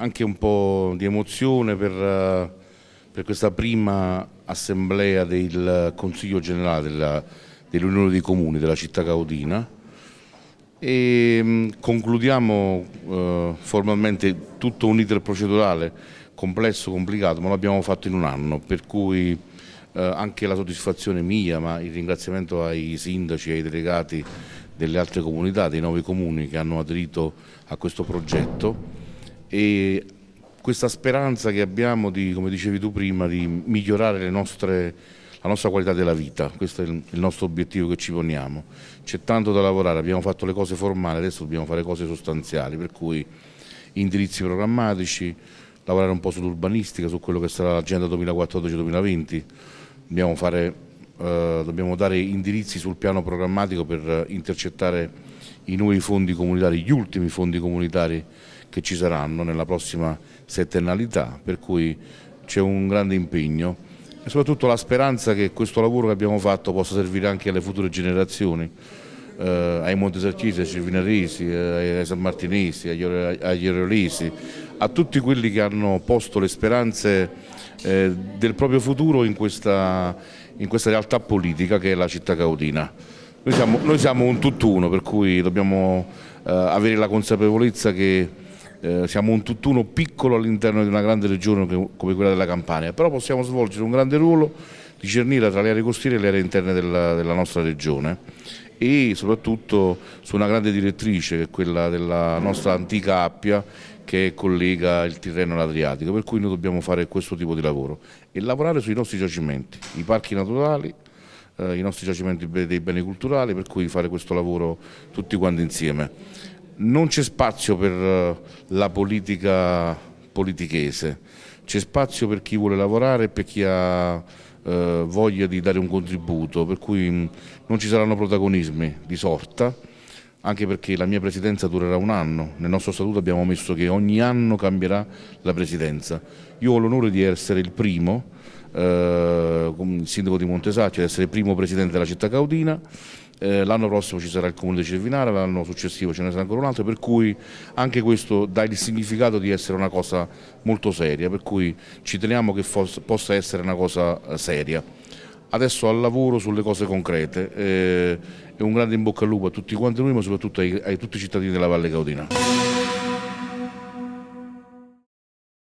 anche un po' di emozione per, eh, per questa prima assemblea del Consiglio Generale dell'Unione dell dei Comuni della città caudina e mm, concludiamo eh, formalmente tutto un iter procedurale complesso, complicato, ma l'abbiamo fatto in un anno, per cui eh, anche la soddisfazione mia, ma il ringraziamento ai sindaci e ai delegati delle altre comunità, dei nuovi comuni che hanno aderito a questo progetto e questa speranza che abbiamo di, come dicevi tu prima, di migliorare nostre, la nostra qualità della vita, questo è il, il nostro obiettivo che ci poniamo. C'è tanto da lavorare, abbiamo fatto le cose formali, adesso dobbiamo fare cose sostanziali, per cui indirizzi programmatici, lavorare un po' sull'urbanistica, su quello che sarà l'agenda 2014-2020, dobbiamo, eh, dobbiamo dare indirizzi sul piano programmatico per intercettare i nuovi fondi comunitari, gli ultimi fondi comunitari che ci saranno nella prossima settennalità, per cui c'è un grande impegno e soprattutto la speranza che questo lavoro che abbiamo fatto possa servire anche alle future generazioni, eh, ai Montesercisi, ai Cervinaresi, eh, ai San Martinesi, agli, agli Oriolesi, a tutti quelli che hanno posto le speranze eh, del proprio futuro in questa, in questa, realtà politica che è la città caudina. Noi siamo, noi siamo un tutt'uno, per cui dobbiamo eh, avere la consapevolezza che eh, siamo un tutt'uno piccolo all'interno di una grande regione come quella della Campania, però possiamo svolgere un grande ruolo di cernita tra le aree costiere e le aree interne della, della nostra regione e soprattutto su una grande direttrice che è quella della nostra antica Appia che collega il Tirreno all'Adriatico, per cui noi dobbiamo fare questo tipo di lavoro e lavorare sui nostri giacimenti, i parchi naturali, eh, i nostri giacimenti dei beni culturali, per cui fare questo lavoro tutti quanti insieme non c'è spazio per eh, la politica politichese, c'è spazio per chi vuole lavorare e per chi ha eh, voglia di dare un contributo, per cui mh, mm, non ci saranno protagonismi di sorta, anche perché la mia presidenza durerà un anno, nel nostro statuto abbiamo messo che ogni anno cambierà la presidenza. Io ho l'onore di essere il primo, eh, il sindaco di Montesaccio, di essere il primo presidente della città caudina, eh, l'anno prossimo ci sarà il comune di Cervinara, l'anno successivo ce ne sarà ancora un altro, per cui anche questo dà il significato di essere una cosa molto seria, per cui ci teniamo che possa essere una cosa eh, seria. Adesso al lavoro sulle cose concrete eh, e un grande in bocca al lupo a tutti quanti noi, ma soprattutto ai, ai tutti i cittadini della Valle Caudina.